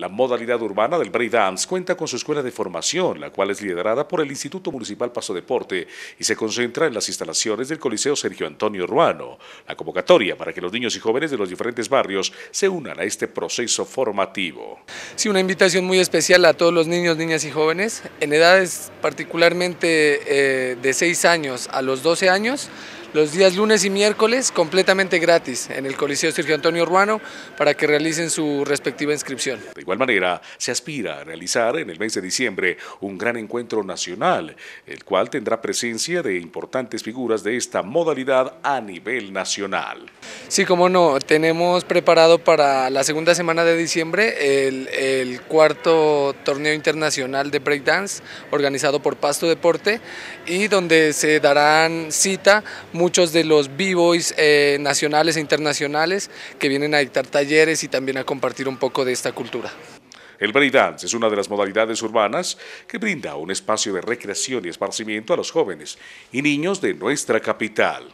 La modalidad urbana del breakdance cuenta con su escuela de formación, la cual es liderada por el Instituto Municipal Paso Deporte y se concentra en las instalaciones del Coliseo Sergio Antonio Ruano. La convocatoria para que los niños y jóvenes de los diferentes barrios se unan a este proceso formativo. Sí, una invitación muy especial a todos los niños, niñas y jóvenes en edades particularmente eh, de 6 años a los 12 años los días lunes y miércoles completamente gratis en el Coliseo Sergio Antonio Urbano, para que realicen su respectiva inscripción. De igual manera, se aspira a realizar en el mes de diciembre un gran encuentro nacional, el cual tendrá presencia de importantes figuras de esta modalidad a nivel nacional. Sí, como no, tenemos preparado para la segunda semana de diciembre el, el cuarto torneo internacional de breakdance organizado por Pasto Deporte y donde se darán cita muchos de los b-boys eh, nacionales e internacionales que vienen a dictar talleres y también a compartir un poco de esta cultura. El breakdance es una de las modalidades urbanas que brinda un espacio de recreación y esparcimiento a los jóvenes y niños de nuestra capital.